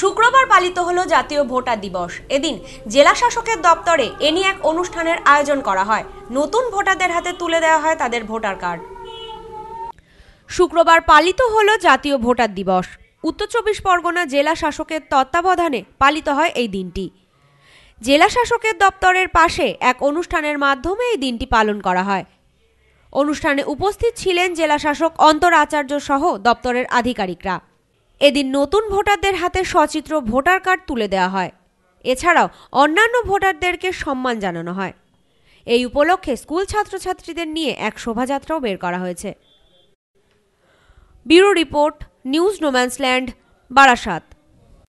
শুক্রবার পালিত হলো জাতীয় ভোটার দিবস এদিন জেলা শাসকের দপ্তরে এ নিয়ে এক অনুষ্ঠানের আয়োজন করা হয় নতুন ভোটারদের হাতে তুলে দেওয়া হয় তাদের ভোটার কার্ড শুক্রবার পালিত হলো জাতীয় ভোটার দিবস উত্তর চব্বিশ পরগনা জেলা শাসকের তত্ত্বাবধানে পালিত হয় এই দিনটি জেলা শাসকের দপ্তরের পাশে এক অনুষ্ঠানের মাধ্যমে এই দিনটি পালন করা হয় অনুষ্ঠানে উপস্থিত ছিলেন জেলা শাসক অন্তর আচার্য সহ দপ্তরের আধিকারিকরা এদিন নতুন ভোটারদের হাতে সচিত্র ভোটার কার্ড তুলে দেওয়া হয় এছাড়াও অন্যান্য ভোটারদেরকে সম্মান জানানো হয় এই উপলক্ষে স্কুল ছাত্রছাত্রীদের নিয়ে এক শোভাযাত্রাও বের করা হয়েছে bureau report news no man's land Barasat